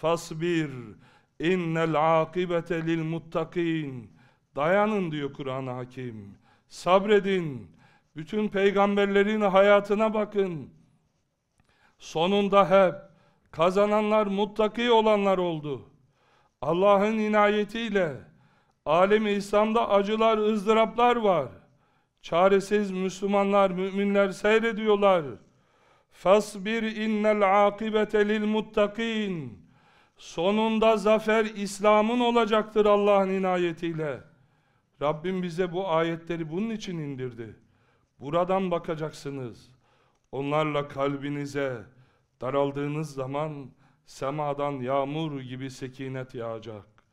Fasbir innel akibete lil muttakin. Dayanın diyor Kur'an-ı Hakim. Sabredin. Bütün peygamberlerin hayatına bakın. Sonunda hep kazananlar muttaki olanlar oldu. Allah'ın inayetiyle alemi İslam'da acılar, ızdıraplar var. Çaresiz Müslümanlar, müminler seyrediyorlar. Fasbir innel akibete lil muttakin. Sonunda zafer İslam'ın olacaktır Allah'ın inayetiyle. Rabbim bize bu ayetleri bunun için indirdi. Buradan bakacaksınız. Onlarla kalbinize daraldığınız zaman semadan yağmur gibi sekinet yağacak.